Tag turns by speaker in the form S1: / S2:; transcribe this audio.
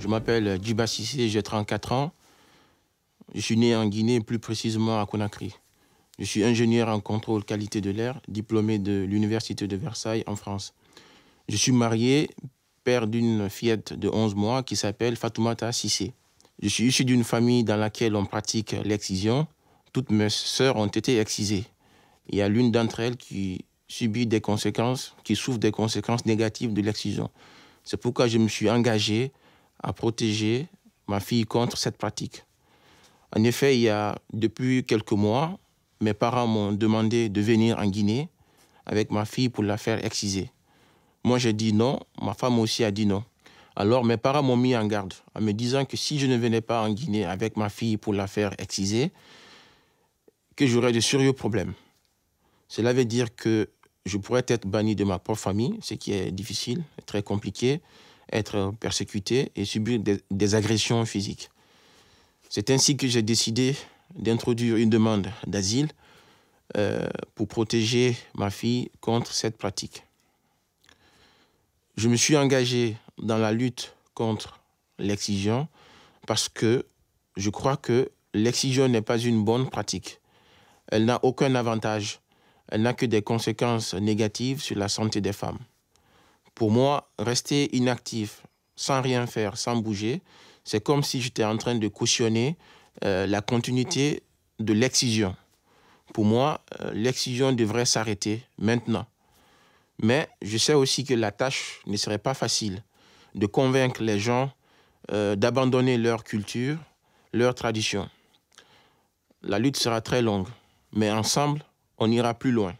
S1: Je m'appelle Djiba Sissé, j'ai 34 ans. Je suis né en Guinée, plus précisément à Conakry. Je suis ingénieur en contrôle qualité de l'air, diplômé de l'Université de Versailles en France. Je suis marié, père d'une fillette de 11 mois qui s'appelle Fatoumata Sissé. Je suis issu d'une famille dans laquelle on pratique l'excision. Toutes mes sœurs ont été excisées. Il y a l'une d'entre elles qui subit des conséquences, qui souffre des conséquences négatives de l'excision. C'est pourquoi je me suis engagé à protéger ma fille contre cette pratique. En effet, il y a depuis quelques mois, mes parents m'ont demandé de venir en Guinée avec ma fille pour la faire exciser. Moi, j'ai dit non, ma femme aussi a dit non. Alors mes parents m'ont mis en garde en me disant que si je ne venais pas en Guinée avec ma fille pour la faire exciser, que j'aurais de sérieux problèmes. Cela veut dire que je pourrais être banni de ma propre famille, ce qui est difficile, très compliqué être persécuté et subir des, agressions physiques. C'est ainsi que j'ai décidé d'introduire une demande d'asile euh, pour protéger ma fille contre cette pratique. Je me suis engagé dans la lutte contre l'excision parce que je crois que l'excision n'est pas une bonne pratique. Elle n'a aucun avantage. Elle n'a que des conséquences négatives sur la santé des femmes. Pour moi, rester inactif, sans rien faire, sans bouger, c'est comme si j'étais en train de cautionner euh, la continuité de l'excision. Pour moi, euh, l'excision devrait s'arrêter maintenant. Mais je sais aussi que la tâche ne serait pas facile de convaincre les gens euh, d'abandonner leur culture, leur tradition. La lutte sera très longue, mais ensemble, on ira plus loin.